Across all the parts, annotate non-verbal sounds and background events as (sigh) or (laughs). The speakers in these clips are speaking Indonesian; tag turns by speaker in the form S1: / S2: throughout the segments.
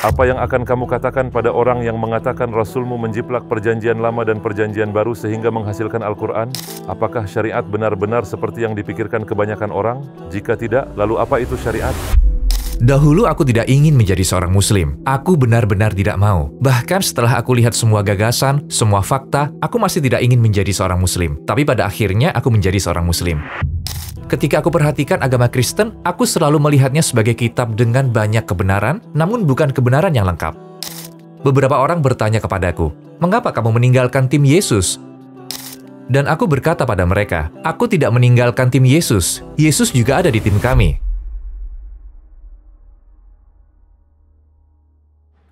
S1: Apa yang akan kamu katakan pada orang yang mengatakan Rasulmu menjiplak perjanjian lama dan perjanjian baru sehingga menghasilkan Al-Quran? Apakah syariat benar-benar seperti yang dipikirkan kebanyakan orang? Jika tidak, lalu apa itu syariat?
S2: Dahulu aku tidak ingin menjadi seorang muslim. Aku benar-benar tidak mau. Bahkan setelah aku lihat semua gagasan, semua fakta, aku masih tidak ingin menjadi seorang muslim. Tapi pada akhirnya aku menjadi seorang muslim. Ketika aku perhatikan agama Kristen, aku selalu melihatnya sebagai kitab dengan banyak kebenaran, namun bukan kebenaran yang lengkap. Beberapa orang bertanya kepadaku, "Mengapa kamu meninggalkan tim Yesus?" Dan aku berkata pada mereka, "Aku tidak meninggalkan tim Yesus. Yesus juga ada di tim kami."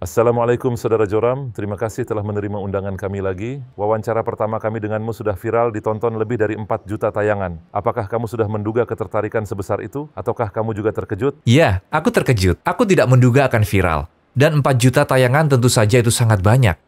S1: Assalamualaikum Saudara Joram, terima kasih telah menerima undangan kami lagi. Wawancara pertama kami denganmu sudah viral ditonton lebih dari 4 juta tayangan. Apakah kamu sudah menduga ketertarikan sebesar itu? Ataukah kamu juga terkejut?
S2: Iya, aku terkejut. Aku tidak menduga akan viral. Dan 4 juta tayangan tentu saja itu sangat banyak.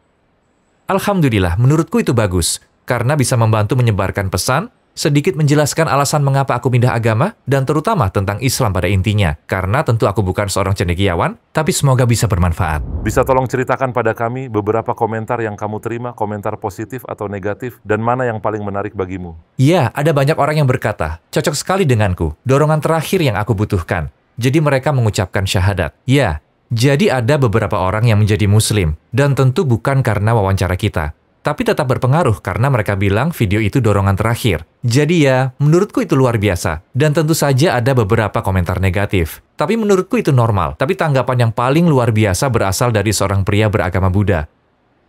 S2: Alhamdulillah, menurutku itu bagus. Karena bisa membantu menyebarkan pesan, sedikit menjelaskan alasan mengapa aku pindah agama dan terutama tentang Islam pada intinya. Karena tentu aku bukan seorang cendekiawan, tapi semoga bisa bermanfaat.
S1: Bisa tolong ceritakan pada kami beberapa komentar yang kamu terima, komentar positif atau negatif, dan mana yang paling menarik bagimu?
S2: Ya, ada banyak orang yang berkata, cocok sekali denganku, dorongan terakhir yang aku butuhkan. Jadi mereka mengucapkan syahadat. Ya, jadi ada beberapa orang yang menjadi muslim, dan tentu bukan karena wawancara kita tapi tetap berpengaruh karena mereka bilang video itu dorongan terakhir. Jadi ya, menurutku itu luar biasa. Dan tentu saja ada beberapa komentar negatif. Tapi menurutku itu normal. Tapi tanggapan yang paling luar biasa berasal dari seorang pria beragama Buddha.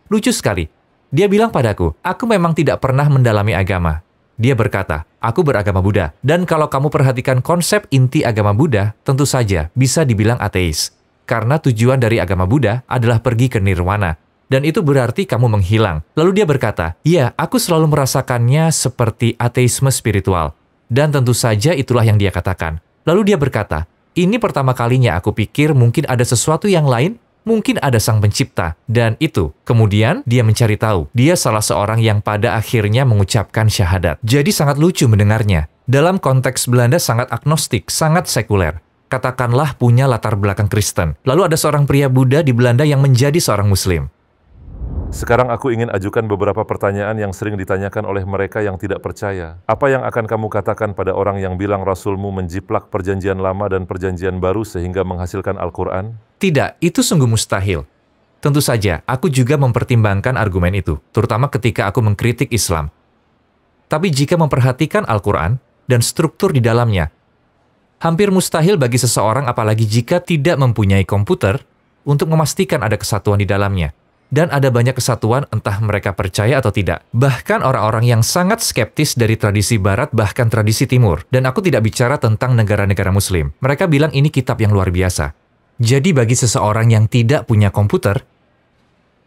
S2: Lucu sekali. Dia bilang padaku, aku memang tidak pernah mendalami agama. Dia berkata, aku beragama Buddha. Dan kalau kamu perhatikan konsep inti agama Buddha, tentu saja bisa dibilang ateis. Karena tujuan dari agama Buddha adalah pergi ke nirwana, dan itu berarti kamu menghilang. Lalu dia berkata, "Ya, aku selalu merasakannya seperti ateisme spiritual." Dan tentu saja itulah yang dia katakan. Lalu dia berkata, "Ini pertama kalinya aku pikir mungkin ada sesuatu yang lain, mungkin ada sang pencipta." Dan itu, kemudian dia mencari tahu. Dia salah seorang yang pada akhirnya mengucapkan syahadat. Jadi sangat lucu mendengarnya. Dalam konteks Belanda sangat agnostik, sangat sekuler katakanlah punya latar belakang Kristen. Lalu ada seorang pria Buddha di Belanda yang menjadi seorang Muslim.
S1: Sekarang aku ingin ajukan beberapa pertanyaan yang sering ditanyakan oleh mereka yang tidak percaya. Apa yang akan kamu katakan pada orang yang bilang Rasulmu menjiplak perjanjian lama dan perjanjian baru sehingga menghasilkan Al-Quran?
S2: Tidak, itu sungguh mustahil. Tentu saja, aku juga mempertimbangkan argumen itu, terutama ketika aku mengkritik Islam. Tapi jika memperhatikan Al-Quran dan struktur di dalamnya, hampir mustahil bagi seseorang apalagi jika tidak mempunyai komputer untuk memastikan ada kesatuan di dalamnya dan ada banyak kesatuan entah mereka percaya atau tidak. Bahkan orang-orang yang sangat skeptis dari tradisi barat bahkan tradisi timur. Dan aku tidak bicara tentang negara-negara muslim. Mereka bilang ini kitab yang luar biasa. Jadi bagi seseorang yang tidak punya komputer,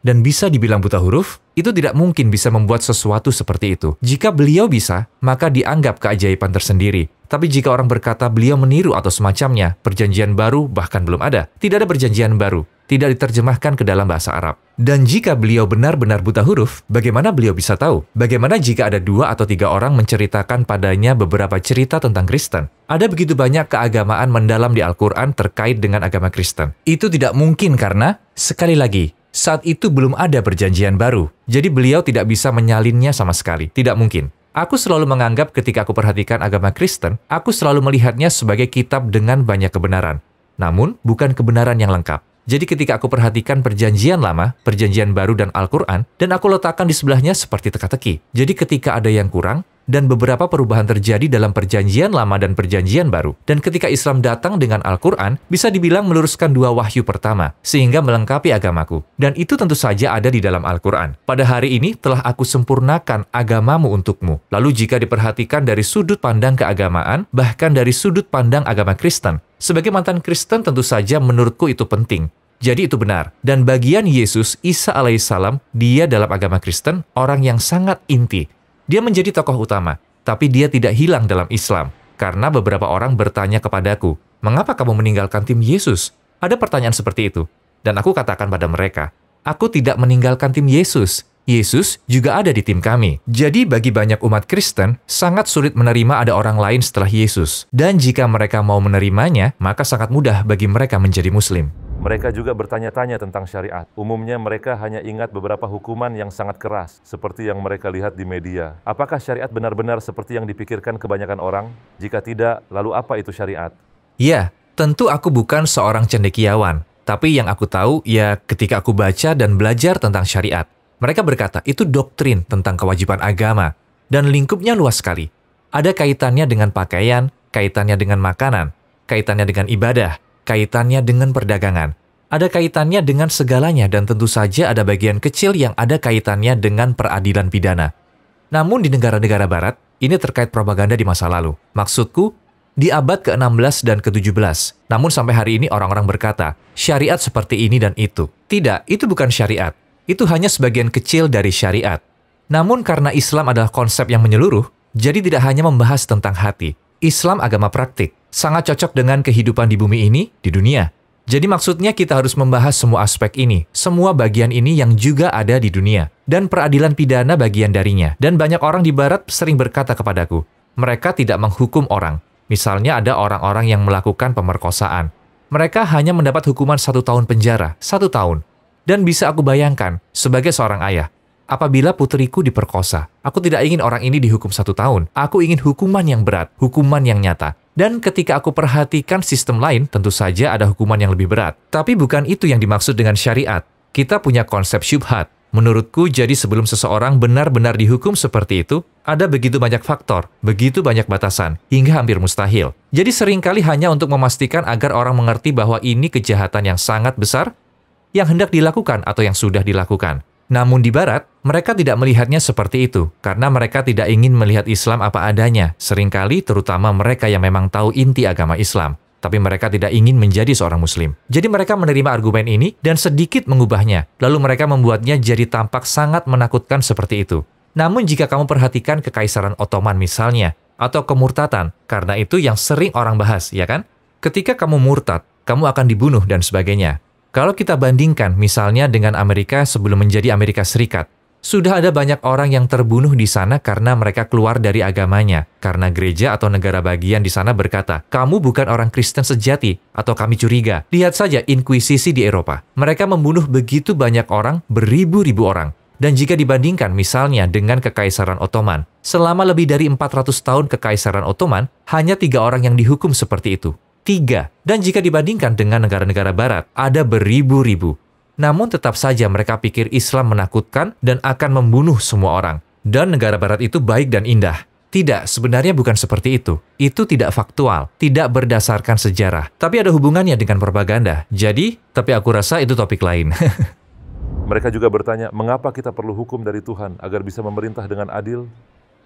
S2: dan bisa dibilang buta huruf, itu tidak mungkin bisa membuat sesuatu seperti itu. Jika beliau bisa, maka dianggap keajaiban tersendiri. Tapi jika orang berkata beliau meniru atau semacamnya, perjanjian baru bahkan belum ada. Tidak ada perjanjian baru, tidak diterjemahkan ke dalam bahasa Arab. Dan jika beliau benar-benar buta huruf, bagaimana beliau bisa tahu? Bagaimana jika ada dua atau tiga orang menceritakan padanya beberapa cerita tentang Kristen? Ada begitu banyak keagamaan mendalam di Al-Quran terkait dengan agama Kristen. Itu tidak mungkin karena, sekali lagi, saat itu belum ada perjanjian baru, jadi beliau tidak bisa menyalinnya sama sekali. Tidak mungkin. Aku selalu menganggap ketika aku perhatikan agama Kristen, aku selalu melihatnya sebagai kitab dengan banyak kebenaran. Namun, bukan kebenaran yang lengkap. Jadi ketika aku perhatikan perjanjian lama, perjanjian baru dan Al-Quran, dan aku letakkan di sebelahnya seperti teka-teki. Jadi ketika ada yang kurang, dan beberapa perubahan terjadi dalam perjanjian lama dan perjanjian baru. Dan ketika Islam datang dengan Al-Quran, bisa dibilang meluruskan dua wahyu pertama, sehingga melengkapi agamaku. Dan itu tentu saja ada di dalam Al-Quran. Pada hari ini telah aku sempurnakan agamamu untukmu. Lalu jika diperhatikan dari sudut pandang keagamaan, bahkan dari sudut pandang agama Kristen, sebagai mantan Kristen tentu saja menurutku itu penting. Jadi itu benar. Dan bagian Yesus, Isa alaihissalam, dia dalam agama Kristen, orang yang sangat inti, dia menjadi tokoh utama, tapi dia tidak hilang dalam Islam, karena beberapa orang bertanya kepadaku, mengapa kamu meninggalkan tim Yesus? Ada pertanyaan seperti itu. Dan aku katakan pada mereka, aku tidak meninggalkan tim Yesus. Yesus juga ada di tim kami. Jadi bagi banyak umat Kristen, sangat sulit menerima ada orang lain setelah Yesus. Dan jika mereka mau menerimanya, maka sangat mudah bagi mereka menjadi Muslim.
S1: Mereka juga bertanya-tanya tentang syariat. Umumnya mereka hanya ingat beberapa hukuman yang sangat keras, seperti yang mereka lihat di media. Apakah syariat benar-benar seperti yang dipikirkan kebanyakan orang? Jika tidak, lalu apa itu syariat?
S2: Ya, tentu aku bukan seorang cendekiawan. Tapi yang aku tahu, ya ketika aku baca dan belajar tentang syariat, mereka berkata itu doktrin tentang kewajiban agama, dan lingkupnya luas sekali. Ada kaitannya dengan pakaian, kaitannya dengan makanan, kaitannya dengan ibadah, kaitannya dengan perdagangan. Ada kaitannya dengan segalanya dan tentu saja ada bagian kecil yang ada kaitannya dengan peradilan pidana. Namun di negara-negara barat, ini terkait propaganda di masa lalu. Maksudku, di abad ke-16 dan ke-17. Namun sampai hari ini orang-orang berkata, syariat seperti ini dan itu. Tidak, itu bukan syariat. Itu hanya sebagian kecil dari syariat. Namun karena Islam adalah konsep yang menyeluruh, jadi tidak hanya membahas tentang hati. Islam agama praktik, sangat cocok dengan kehidupan di bumi ini, di dunia. Jadi maksudnya kita harus membahas semua aspek ini, semua bagian ini yang juga ada di dunia, dan peradilan pidana bagian darinya. Dan banyak orang di barat sering berkata kepadaku, mereka tidak menghukum orang. Misalnya ada orang-orang yang melakukan pemerkosaan. Mereka hanya mendapat hukuman satu tahun penjara, satu tahun. Dan bisa aku bayangkan, sebagai seorang ayah, apabila putriku diperkosa, aku tidak ingin orang ini dihukum satu tahun. Aku ingin hukuman yang berat, hukuman yang nyata. Dan ketika aku perhatikan sistem lain, tentu saja ada hukuman yang lebih berat. Tapi bukan itu yang dimaksud dengan syariat. Kita punya konsep syubhat. Menurutku, jadi sebelum seseorang benar-benar dihukum seperti itu, ada begitu banyak faktor, begitu banyak batasan, hingga hampir mustahil. Jadi seringkali hanya untuk memastikan agar orang mengerti bahwa ini kejahatan yang sangat besar yang hendak dilakukan atau yang sudah dilakukan. Namun di barat, mereka tidak melihatnya seperti itu karena mereka tidak ingin melihat Islam apa adanya, seringkali terutama mereka yang memang tahu inti agama Islam tapi mereka tidak ingin menjadi seorang muslim. Jadi mereka menerima argumen ini dan sedikit mengubahnya, lalu mereka membuatnya jadi tampak sangat menakutkan seperti itu. Namun jika kamu perhatikan kekaisaran Ottoman misalnya, atau kemurtatan, karena itu yang sering orang bahas, ya kan? Ketika kamu murtad, kamu akan dibunuh dan sebagainya. Kalau kita bandingkan misalnya dengan Amerika sebelum menjadi Amerika Serikat, sudah ada banyak orang yang terbunuh di sana karena mereka keluar dari agamanya, karena gereja atau negara bagian di sana berkata, kamu bukan orang Kristen sejati, atau kami curiga. Lihat saja inkuisisi di Eropa. Mereka membunuh begitu banyak orang, beribu-ribu orang. Dan jika dibandingkan misalnya dengan Kekaisaran Ottoman, selama lebih dari 400 tahun Kekaisaran Ottoman, hanya tiga orang yang dihukum seperti itu tiga. Dan jika dibandingkan dengan negara-negara barat, ada beribu-ribu. Namun tetap saja mereka pikir Islam menakutkan dan akan membunuh semua orang. Dan negara barat itu baik dan indah. Tidak, sebenarnya bukan seperti itu. Itu tidak faktual, tidak berdasarkan sejarah. Tapi ada hubungannya dengan propaganda. Jadi, tapi aku rasa itu topik
S1: lain. (laughs) Mereka juga bertanya, mengapa kita perlu hukum dari Tuhan agar bisa memerintah dengan adil?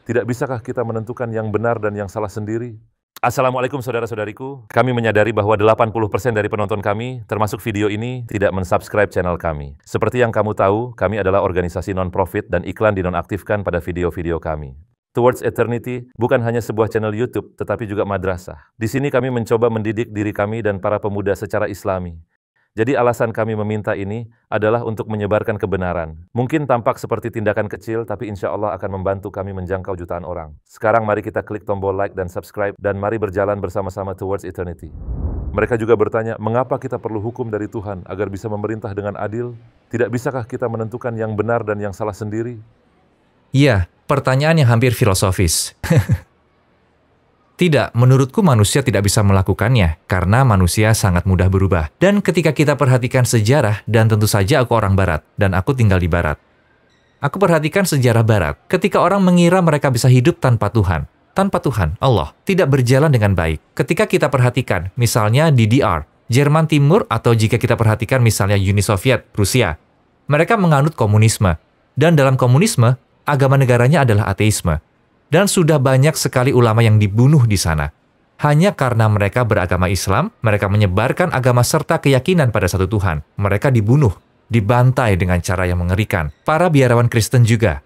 S1: Tidak bisakah kita menentukan yang benar dan yang salah sendiri? Assalamualaikum saudara-saudariku. Kami menyadari bahwa 80% dari penonton kami, termasuk video ini, tidak mensubscribe channel kami. Seperti yang kamu tahu, kami adalah organisasi non-profit dan iklan dinonaktifkan pada video-video kami. Towards Eternity bukan hanya sebuah channel YouTube, tetapi juga madrasah. Di sini kami mencoba mendidik diri kami dan para pemuda secara islami. Jadi alasan kami meminta ini adalah untuk menyebarkan kebenaran. Mungkin tampak seperti tindakan kecil, tapi insya Allah akan membantu kami menjangkau jutaan orang. Sekarang mari kita klik tombol like dan subscribe, dan mari berjalan bersama-sama towards eternity. Mereka juga bertanya, mengapa kita perlu hukum dari Tuhan agar bisa memerintah dengan adil? Tidak bisakah kita menentukan yang benar dan yang salah sendiri?
S2: Iya, pertanyaan yang hampir filosofis. (laughs) Tidak, menurutku manusia tidak bisa melakukannya karena manusia sangat mudah berubah. Dan ketika kita perhatikan sejarah, dan tentu saja aku orang barat, dan aku tinggal di barat. Aku perhatikan sejarah barat, ketika orang mengira mereka bisa hidup tanpa Tuhan. Tanpa Tuhan, Allah, tidak berjalan dengan baik. Ketika kita perhatikan, misalnya DDR, Jerman Timur, atau jika kita perhatikan misalnya Uni Soviet, Rusia, mereka menganut komunisme. Dan dalam komunisme, agama negaranya adalah ateisme dan sudah banyak sekali ulama yang dibunuh di sana. Hanya karena mereka beragama Islam, mereka menyebarkan agama serta keyakinan pada satu Tuhan. Mereka dibunuh, dibantai dengan cara yang mengerikan. Para biarawan Kristen juga.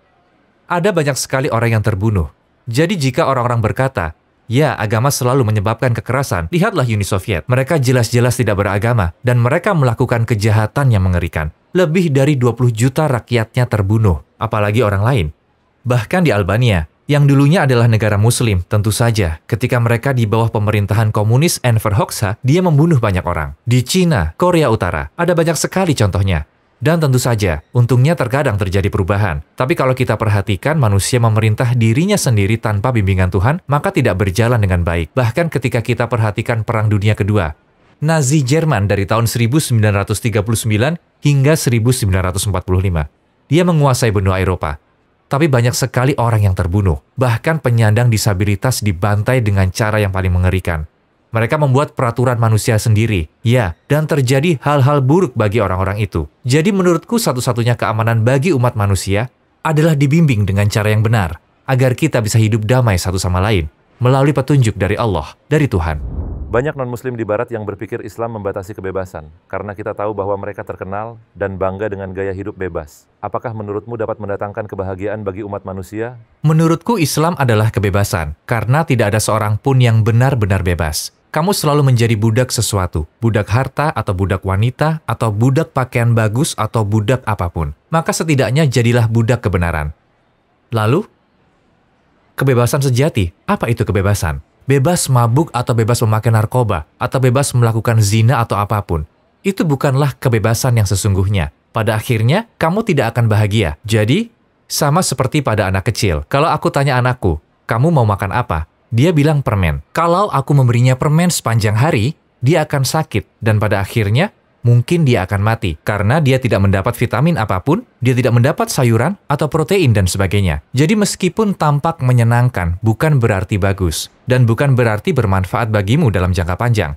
S2: Ada banyak sekali orang yang terbunuh. Jadi jika orang-orang berkata, Ya, agama selalu menyebabkan kekerasan. Lihatlah Uni Soviet. Mereka jelas-jelas tidak beragama dan mereka melakukan kejahatan yang mengerikan. Lebih dari 20 juta rakyatnya terbunuh, apalagi orang lain. Bahkan di Albania, yang dulunya adalah negara muslim. Tentu saja, ketika mereka di bawah pemerintahan komunis Enver Hoxha, dia membunuh banyak orang. Di Cina, Korea Utara, ada banyak sekali contohnya. Dan tentu saja, untungnya terkadang terjadi perubahan. Tapi kalau kita perhatikan manusia memerintah dirinya sendiri tanpa bimbingan Tuhan, maka tidak berjalan dengan baik. Bahkan ketika kita perhatikan Perang Dunia Kedua, Nazi Jerman dari tahun 1939 hingga 1945. Dia menguasai benua Eropa, tapi banyak sekali orang yang terbunuh. Bahkan penyandang disabilitas dibantai dengan cara yang paling mengerikan. Mereka membuat peraturan manusia sendiri, ya, dan terjadi hal-hal buruk bagi orang-orang itu. Jadi menurutku satu-satunya keamanan bagi umat manusia adalah dibimbing dengan cara yang benar, agar kita bisa hidup damai satu sama lain, melalui petunjuk dari Allah, dari Tuhan.
S1: Banyak non-muslim di barat yang berpikir Islam membatasi kebebasan, karena kita tahu bahwa mereka terkenal dan bangga dengan gaya hidup bebas. Apakah menurutmu dapat mendatangkan kebahagiaan bagi umat manusia?
S2: Menurutku Islam adalah kebebasan, karena tidak ada seorang pun yang benar-benar bebas. Kamu selalu menjadi budak sesuatu, budak harta atau budak wanita, atau budak pakaian bagus atau budak apapun. Maka setidaknya jadilah budak kebenaran. Lalu, kebebasan sejati, apa itu kebebasan? bebas mabuk atau bebas memakai narkoba, atau bebas melakukan zina atau apapun. Itu bukanlah kebebasan yang sesungguhnya. Pada akhirnya, kamu tidak akan bahagia. Jadi, sama seperti pada anak kecil. Kalau aku tanya anakku, kamu mau makan apa? Dia bilang permen. Kalau aku memberinya permen sepanjang hari, dia akan sakit. Dan pada akhirnya, mungkin dia akan mati karena dia tidak mendapat vitamin apapun, dia tidak mendapat sayuran atau protein dan sebagainya. Jadi meskipun tampak menyenangkan, bukan berarti bagus dan bukan berarti bermanfaat bagimu dalam jangka panjang.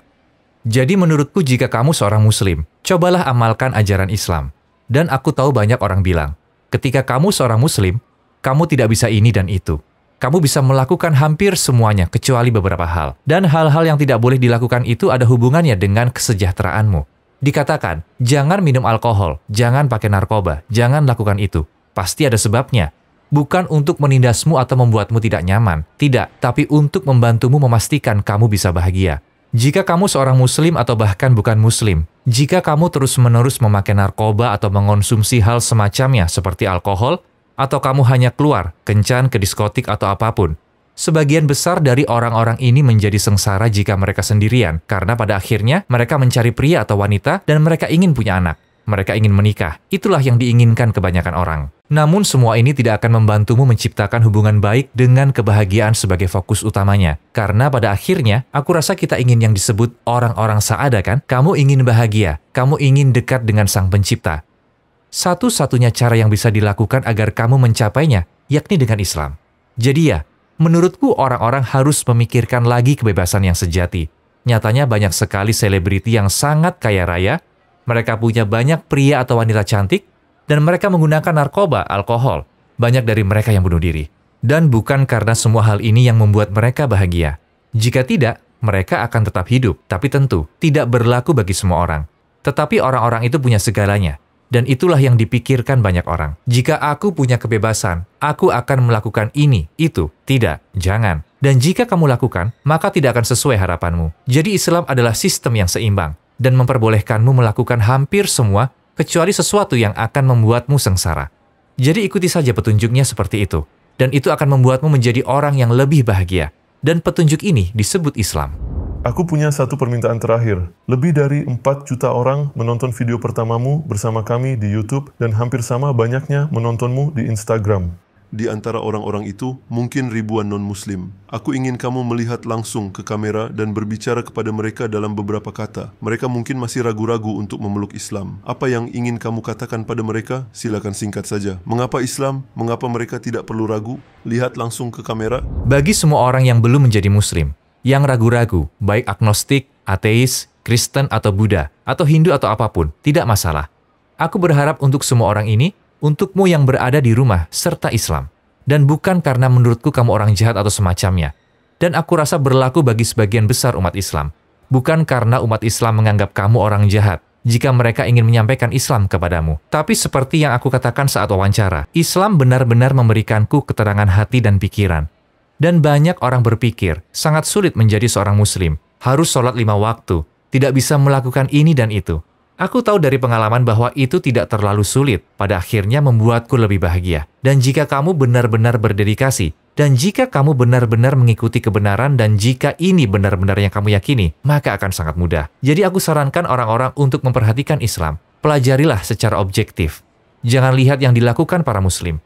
S2: Jadi menurutku jika kamu seorang muslim, cobalah amalkan ajaran Islam. Dan aku tahu banyak orang bilang, ketika kamu seorang muslim, kamu tidak bisa ini dan itu kamu bisa melakukan hampir semuanya kecuali beberapa hal. Dan hal-hal yang tidak boleh dilakukan itu ada hubungannya dengan kesejahteraanmu. Dikatakan, jangan minum alkohol, jangan pakai narkoba, jangan lakukan itu. Pasti ada sebabnya. Bukan untuk menindasmu atau membuatmu tidak nyaman, tidak, tapi untuk membantumu memastikan kamu bisa bahagia. Jika kamu seorang muslim atau bahkan bukan muslim, jika kamu terus-menerus memakai narkoba atau mengonsumsi hal semacamnya seperti alkohol, atau kamu hanya keluar, kencan ke diskotik atau apapun, Sebagian besar dari orang-orang ini menjadi sengsara jika mereka sendirian, karena pada akhirnya mereka mencari pria atau wanita dan mereka ingin punya anak. Mereka ingin menikah. Itulah yang diinginkan kebanyakan orang. Namun semua ini tidak akan membantumu menciptakan hubungan baik dengan kebahagiaan sebagai fokus utamanya. Karena pada akhirnya, aku rasa kita ingin yang disebut orang-orang saada kan? Kamu ingin bahagia, kamu ingin dekat dengan sang pencipta. Satu-satunya cara yang bisa dilakukan agar kamu mencapainya, yakni dengan Islam. Jadi ya, Menurutku orang-orang harus memikirkan lagi kebebasan yang sejati. Nyatanya banyak sekali selebriti yang sangat kaya raya, mereka punya banyak pria atau wanita cantik, dan mereka menggunakan narkoba, alkohol. Banyak dari mereka yang bunuh diri. Dan bukan karena semua hal ini yang membuat mereka bahagia. Jika tidak, mereka akan tetap hidup, tapi tentu tidak berlaku bagi semua orang. Tetapi orang-orang itu punya segalanya, dan itulah yang dipikirkan banyak orang. Jika aku punya kebebasan, aku akan melakukan ini, itu, tidak, jangan. Dan jika kamu lakukan, maka tidak akan sesuai harapanmu. Jadi Islam adalah sistem yang seimbang dan memperbolehkanmu melakukan hampir semua kecuali sesuatu yang akan membuatmu sengsara. Jadi ikuti saja petunjuknya seperti itu. Dan itu akan membuatmu menjadi orang yang lebih bahagia. Dan petunjuk ini disebut Islam. Aku
S1: punya satu permintaan terakhir. Lebih dari 4 juta orang menonton video pertamamu bersama kami di YouTube dan hampir sama banyaknya menontonmu di Instagram. Di antara orang-orang itu, mungkin ribuan non-muslim. Aku ingin kamu melihat langsung ke kamera dan berbicara kepada mereka dalam beberapa kata. Mereka mungkin masih ragu-ragu untuk memeluk Islam. Apa yang ingin kamu katakan pada mereka? Silakan singkat saja. Mengapa Islam? Mengapa mereka tidak perlu ragu? Lihat langsung ke kamera.
S2: Bagi semua orang yang belum menjadi muslim, yang ragu-ragu, baik agnostik, ateis, Kristen atau Buddha, atau Hindu atau apapun, tidak masalah. Aku berharap untuk semua orang ini, untukmu yang berada di rumah, serta Islam. Dan bukan karena menurutku kamu orang jahat atau semacamnya. Dan aku rasa berlaku bagi sebagian besar umat Islam. Bukan karena umat Islam menganggap kamu orang jahat, jika mereka ingin menyampaikan Islam kepadamu. Tapi seperti yang aku katakan saat wawancara, Islam benar-benar memberikanku keterangan hati dan pikiran. Dan banyak orang berpikir, sangat sulit menjadi seorang muslim, harus sholat lima waktu, tidak bisa melakukan ini dan itu. Aku tahu dari pengalaman bahwa itu tidak terlalu sulit, pada akhirnya membuatku lebih bahagia. Dan jika kamu benar-benar berdedikasi, dan jika kamu benar-benar mengikuti kebenaran dan jika ini benar-benar yang kamu yakini, maka akan sangat mudah. Jadi aku sarankan orang-orang untuk memperhatikan Islam. Pelajarilah secara objektif. Jangan lihat yang dilakukan para muslim.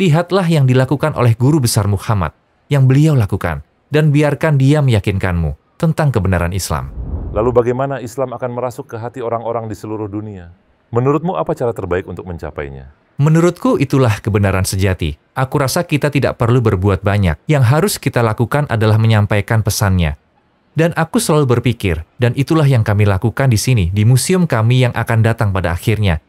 S2: Lihatlah yang dilakukan oleh guru besar Muhammad yang beliau lakukan dan biarkan dia meyakinkanmu tentang kebenaran Islam.
S1: Lalu bagaimana Islam akan merasuk ke hati orang-orang di seluruh dunia? Menurutmu apa cara terbaik untuk mencapainya?
S2: Menurutku itulah kebenaran sejati. Aku rasa kita tidak perlu berbuat banyak. Yang harus kita lakukan adalah menyampaikan pesannya. Dan aku selalu berpikir, dan itulah yang kami lakukan di sini, di museum kami yang akan datang pada akhirnya.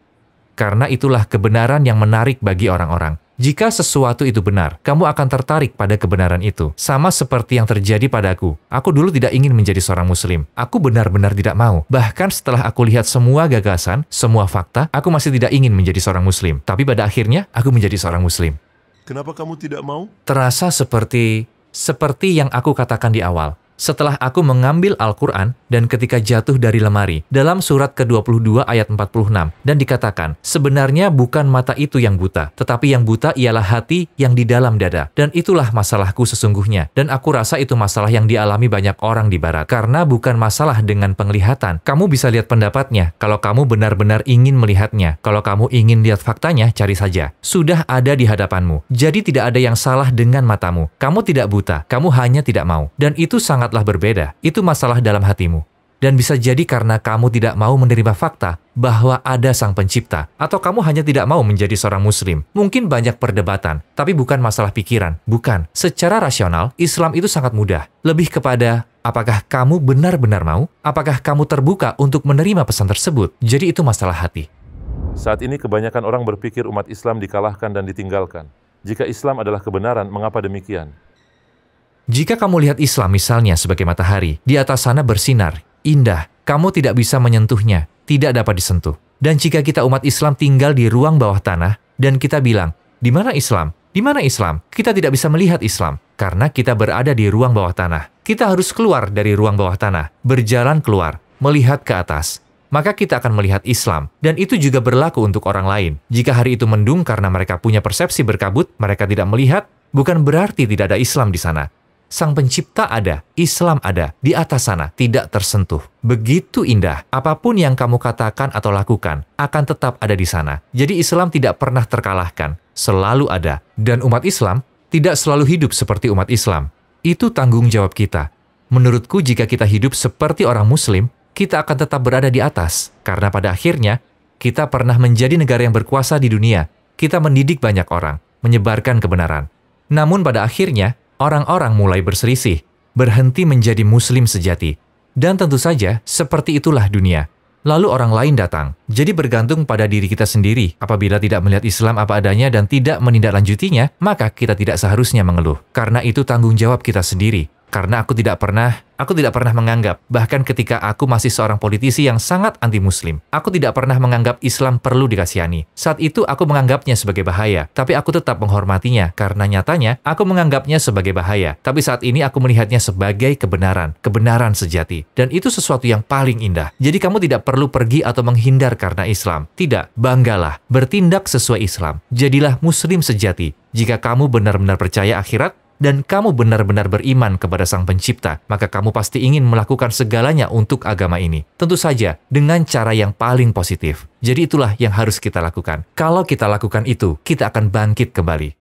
S2: Karena itulah kebenaran yang menarik bagi orang-orang. Jika sesuatu itu benar, kamu akan tertarik pada kebenaran itu. Sama seperti yang terjadi padaku. Aku dulu tidak ingin menjadi seorang muslim. Aku benar-benar tidak mau. Bahkan setelah aku lihat semua gagasan, semua fakta, aku masih tidak ingin menjadi seorang muslim. Tapi pada akhirnya, aku menjadi seorang muslim.
S1: Kenapa kamu tidak mau?
S2: Terasa seperti seperti yang aku katakan di awal setelah aku mengambil Al-Quran dan ketika jatuh dari lemari, dalam surat ke-22 ayat 46, dan dikatakan, sebenarnya bukan mata itu yang buta, tetapi yang buta ialah hati yang di dalam dada. Dan itulah masalahku sesungguhnya. Dan aku rasa itu masalah yang dialami banyak orang di barat. Karena bukan masalah dengan penglihatan. Kamu bisa lihat pendapatnya, kalau kamu benar-benar ingin melihatnya. Kalau kamu ingin lihat faktanya, cari saja. Sudah ada di hadapanmu. Jadi tidak ada yang salah dengan matamu. Kamu tidak buta, kamu hanya tidak mau. Dan itu sangat sangatlah berbeda, itu masalah dalam hatimu. Dan bisa jadi karena kamu tidak mau menerima fakta bahwa ada sang pencipta, atau kamu hanya tidak mau menjadi seorang muslim. Mungkin banyak perdebatan, tapi bukan masalah pikiran. Bukan. Secara rasional, Islam itu sangat mudah. Lebih kepada apakah kamu benar-benar mau? Apakah kamu terbuka untuk menerima pesan tersebut? Jadi itu masalah hati.
S1: Saat ini kebanyakan orang berpikir umat Islam dikalahkan dan ditinggalkan. Jika Islam adalah kebenaran, mengapa demikian?
S2: Jika kamu lihat Islam misalnya sebagai matahari, di atas sana bersinar, indah, kamu tidak bisa menyentuhnya, tidak dapat disentuh. Dan jika kita umat Islam tinggal di ruang bawah tanah, dan kita bilang, di mana Islam? Di mana Islam? Kita tidak bisa melihat Islam, karena kita berada di ruang bawah tanah. Kita harus keluar dari ruang bawah tanah, berjalan keluar, melihat ke atas. Maka kita akan melihat Islam, dan itu juga berlaku untuk orang lain. Jika hari itu mendung karena mereka punya persepsi berkabut, mereka tidak melihat, bukan berarti tidak ada Islam di sana. Sang pencipta ada, Islam ada, di atas sana tidak tersentuh. Begitu indah, apapun yang kamu katakan atau lakukan akan tetap ada di sana. Jadi Islam tidak pernah terkalahkan, selalu ada. Dan umat Islam tidak selalu hidup seperti umat Islam. Itu tanggung jawab kita. Menurutku jika kita hidup seperti orang muslim, kita akan tetap berada di atas. Karena pada akhirnya, kita pernah menjadi negara yang berkuasa di dunia. Kita mendidik banyak orang, menyebarkan kebenaran. Namun pada akhirnya, orang-orang mulai berselisih, berhenti menjadi muslim sejati. Dan tentu saja, seperti itulah dunia. Lalu orang lain datang. Jadi bergantung pada diri kita sendiri. Apabila tidak melihat Islam apa adanya dan tidak menindaklanjutinya, maka kita tidak seharusnya mengeluh. Karena itu tanggung jawab kita sendiri. Karena aku tidak pernah, aku tidak pernah menganggap, bahkan ketika aku masih seorang politisi yang sangat anti-muslim, aku tidak pernah menganggap Islam perlu dikasihani. Saat itu aku menganggapnya sebagai bahaya, tapi aku tetap menghormatinya, karena nyatanya aku menganggapnya sebagai bahaya. Tapi saat ini aku melihatnya sebagai kebenaran, kebenaran sejati. Dan itu sesuatu yang paling indah. Jadi kamu tidak perlu pergi atau menghindar karena Islam. Tidak, banggalah, bertindak sesuai Islam. Jadilah muslim sejati. Jika kamu benar-benar percaya akhirat, dan kamu benar-benar beriman kepada Sang Pencipta, maka kamu pasti ingin melakukan segalanya untuk agama ini. Tentu saja dengan cara yang paling positif. Jadi itulah yang harus kita lakukan. Kalau kita lakukan itu, kita akan bangkit kembali.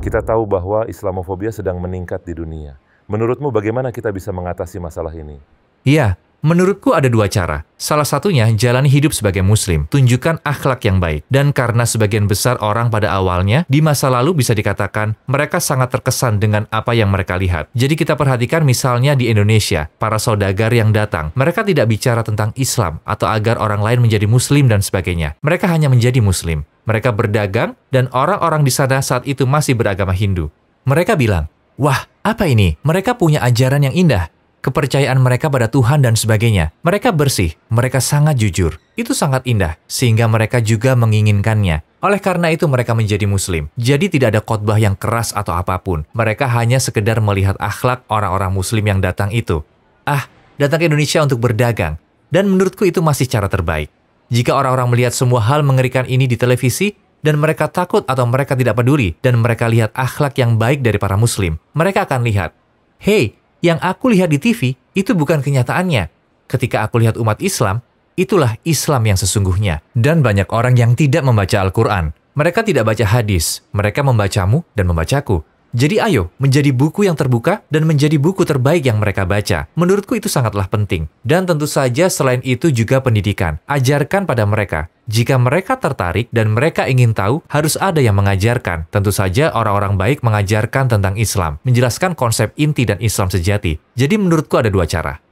S1: Kita tahu bahwa Islamofobia sedang meningkat di dunia. Menurutmu bagaimana kita bisa mengatasi masalah ini?
S2: Iya, Menurutku ada dua cara. Salah satunya, jalani hidup sebagai muslim, tunjukkan akhlak yang baik. Dan karena sebagian besar orang pada awalnya, di masa lalu bisa dikatakan, mereka sangat terkesan dengan apa yang mereka lihat. Jadi kita perhatikan misalnya di Indonesia, para saudagar yang datang, mereka tidak bicara tentang Islam atau agar orang lain menjadi muslim dan sebagainya. Mereka hanya menjadi muslim. Mereka berdagang, dan orang-orang di sana saat itu masih beragama Hindu. Mereka bilang, Wah, apa ini? Mereka punya ajaran yang indah kepercayaan mereka pada Tuhan dan sebagainya. Mereka bersih, mereka sangat jujur. Itu sangat indah, sehingga mereka juga menginginkannya. Oleh karena itu mereka menjadi muslim. Jadi tidak ada khotbah yang keras atau apapun. Mereka hanya sekedar melihat akhlak orang-orang muslim yang datang itu. Ah, datang ke Indonesia untuk berdagang. Dan menurutku itu masih cara terbaik. Jika orang-orang melihat semua hal mengerikan ini di televisi, dan mereka takut atau mereka tidak peduli, dan mereka lihat akhlak yang baik dari para muslim, mereka akan lihat, Hei, yang aku lihat di TV itu bukan kenyataannya. Ketika aku lihat umat Islam, itulah Islam yang sesungguhnya. Dan banyak orang yang tidak membaca Al-Quran. Mereka tidak baca hadis, mereka membacamu dan membacaku. Jadi ayo, menjadi buku yang terbuka dan menjadi buku terbaik yang mereka baca. Menurutku itu sangatlah penting. Dan tentu saja selain itu juga pendidikan. Ajarkan pada mereka. Jika mereka tertarik dan mereka ingin tahu, harus ada yang mengajarkan. Tentu saja orang-orang baik mengajarkan tentang Islam, menjelaskan konsep inti dan Islam sejati. Jadi menurutku ada dua cara.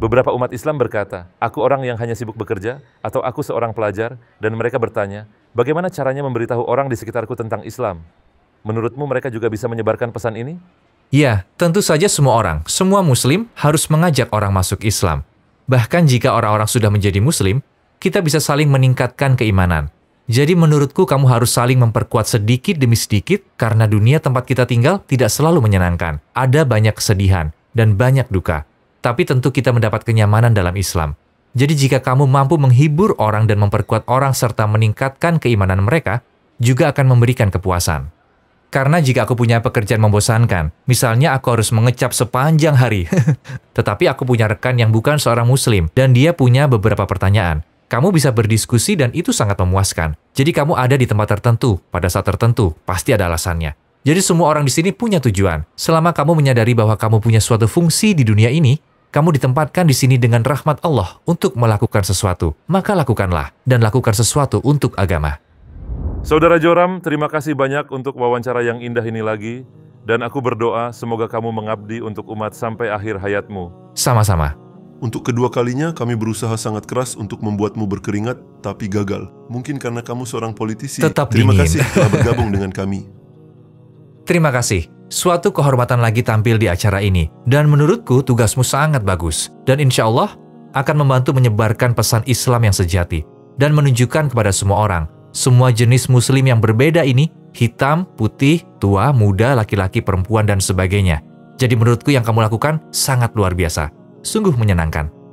S1: Beberapa umat Islam berkata, aku orang yang hanya sibuk bekerja, atau aku seorang pelajar, dan mereka bertanya, bagaimana caranya memberitahu orang di sekitarku tentang Islam? Menurutmu mereka juga bisa menyebarkan pesan ini?
S2: Ya, tentu saja semua orang, semua muslim harus mengajak orang masuk Islam. Bahkan jika orang-orang sudah menjadi muslim, kita bisa saling meningkatkan keimanan. Jadi menurutku kamu harus saling memperkuat sedikit demi sedikit karena dunia tempat kita tinggal tidak selalu menyenangkan. Ada banyak kesedihan dan banyak duka. Tapi tentu kita mendapat kenyamanan dalam Islam. Jadi jika kamu mampu menghibur orang dan memperkuat orang serta meningkatkan keimanan mereka, juga akan memberikan kepuasan. Karena jika aku punya pekerjaan membosankan, misalnya aku harus mengecap sepanjang hari. (laughs) Tetapi aku punya rekan yang bukan seorang muslim dan dia punya beberapa pertanyaan. Kamu bisa berdiskusi dan itu sangat memuaskan. Jadi kamu ada di tempat tertentu, pada saat tertentu, pasti ada alasannya. Jadi semua orang di sini punya tujuan. Selama kamu menyadari bahwa kamu punya suatu fungsi di dunia ini, kamu ditempatkan di sini dengan rahmat Allah untuk melakukan sesuatu. Maka lakukanlah dan lakukan sesuatu untuk agama.
S1: Saudara Joram, terima kasih banyak untuk wawancara yang indah ini lagi. Dan aku berdoa semoga kamu mengabdi untuk umat sampai akhir hayatmu. Sama-sama. Untuk kedua kalinya kami berusaha sangat keras untuk membuatmu berkeringat, tapi gagal. Mungkin karena kamu seorang politisi. Tetap Terima dingin. kasih telah bergabung dengan (laughs) kami.
S2: Terima kasih. Suatu kehormatan lagi tampil di acara ini. Dan menurutku tugasmu sangat bagus. Dan insya Allah akan membantu menyebarkan pesan Islam yang sejati. Dan menunjukkan kepada semua orang semua jenis muslim yang berbeda ini, hitam, putih, tua, muda, laki-laki, perempuan, dan sebagainya. Jadi menurutku yang kamu lakukan sangat luar biasa. Sungguh menyenangkan.